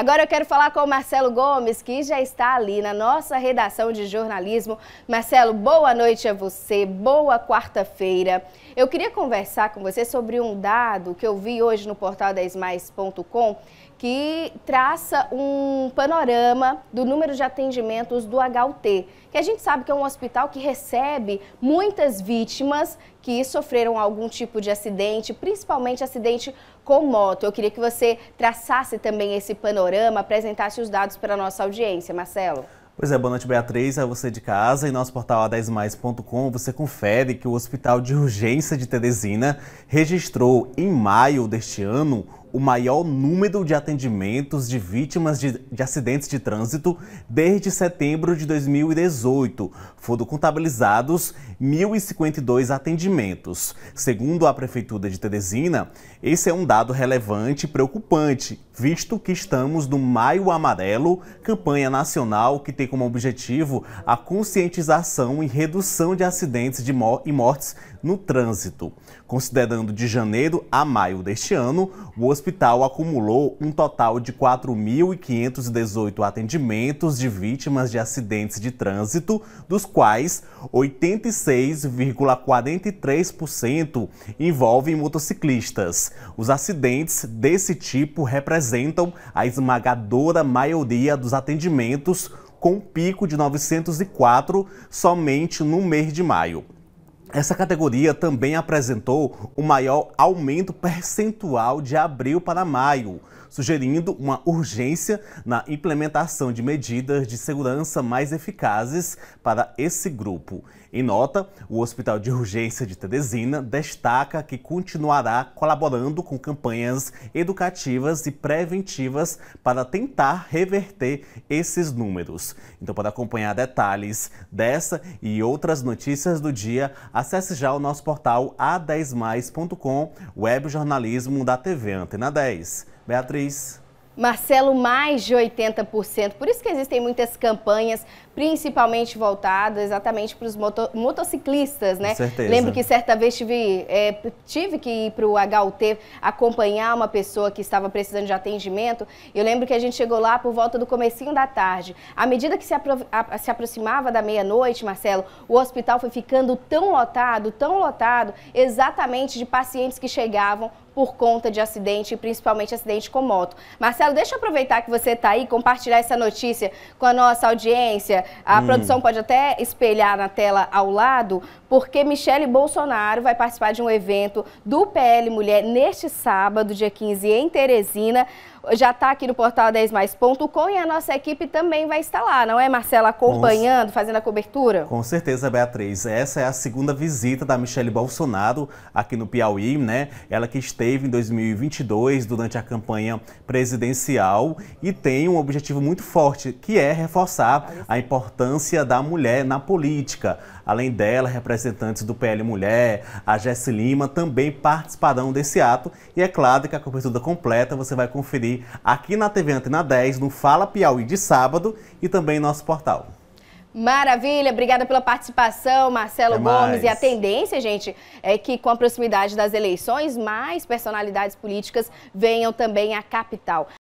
Agora eu quero falar com o Marcelo Gomes, que já está ali na nossa redação de jornalismo. Marcelo, boa noite a você, boa quarta-feira. Eu queria conversar com você sobre um dado que eu vi hoje no portal 10mais.com que traça um panorama do número de atendimentos do HUT, que a gente sabe que é um hospital que recebe muitas vítimas que sofreram algum tipo de acidente, principalmente acidente com moto. Eu queria que você traçasse também esse panorama, apresentasse os dados para a nossa audiência, Marcelo. Pois é, boa noite, Beatriz, a é você de casa. Em nosso portal a10mais.com, você confere que o Hospital de Urgência de Teresina registrou, em maio deste ano, o maior número de atendimentos de vítimas de, de, acidentes de trânsito desde setembro de 2018. Foram contabilizados 1.052 atendimentos. Segundo a Prefeitura de Teresina, esse é um dado relevante e preocupante, visto que estamos no Maio Amarelo, campanha nacional que tem como objetivo a conscientização e redução de acidentes de e mortes no trânsito. Considerando de janeiro a maio deste ano, o hospital acumulou um total de 4.518 atendimentos de vítimas de acidentes de trânsito, dos quais 86,43% envolvem motociclistas. Os acidentes desse tipo representam a esmagadora maioria dos atendimentos, com um pico de 904 somente no mês de maio. Essa categoria também apresentou o maior aumento percentual de abril para maio, sugerindo uma urgência na implementação de medidas de segurança mais eficazes para esse grupo. Em nota, o Hospital de Urgência de Teresina destaca que continuará colaborando com campanhas educativas e preventivas para tentar reverter esses números. Então, para acompanhar detalhes dessa e outras notícias do dia, acesse já o nosso portal a10mais.com, web jornalismo da TV Antena 10. Beatriz. Marcelo, mais de 80%. Por isso que existem muitas campanhas principalmente voltado exatamente para os moto motociclistas, né? Com certeza. Lembro que certa vez tive, é, tive que ir para o HUT acompanhar uma pessoa que estava precisando de atendimento. Eu lembro que a gente chegou lá por volta do comecinho da tarde. À medida que se, apro a, se aproximava da meia-noite, Marcelo, o hospital foi ficando tão lotado, tão lotado, exatamente de pacientes que chegavam por conta de acidente, principalmente acidente com moto. Marcelo, deixa eu aproveitar que você está aí, compartilhar essa notícia com a nossa audiência. A hum. produção pode até espelhar na tela ao lado, porque Michele Bolsonaro vai participar de um evento do PL Mulher neste sábado, dia 15, em Teresina já está aqui no portal 10mais.com e a nossa equipe também vai estar lá, não é, Marcela? Acompanhando, fazendo a cobertura? Com certeza, Beatriz. Essa é a segunda visita da Michelle Bolsonaro aqui no Piauí, né? Ela que esteve em 2022 durante a campanha presidencial e tem um objetivo muito forte, que é reforçar a importância da mulher na política. Além dela, representantes do PL Mulher, a Jess Lima também participarão desse ato e é claro que a cobertura completa você vai conferir Piauí, aqui na TV Antena 10, no Fala Piauí de sábado e também em nosso portal. Maravilha, obrigada pela participação, Marcelo Até Gomes. Mais. E a tendência, gente, é que com a proximidade das eleições, mais personalidades políticas venham também à capital.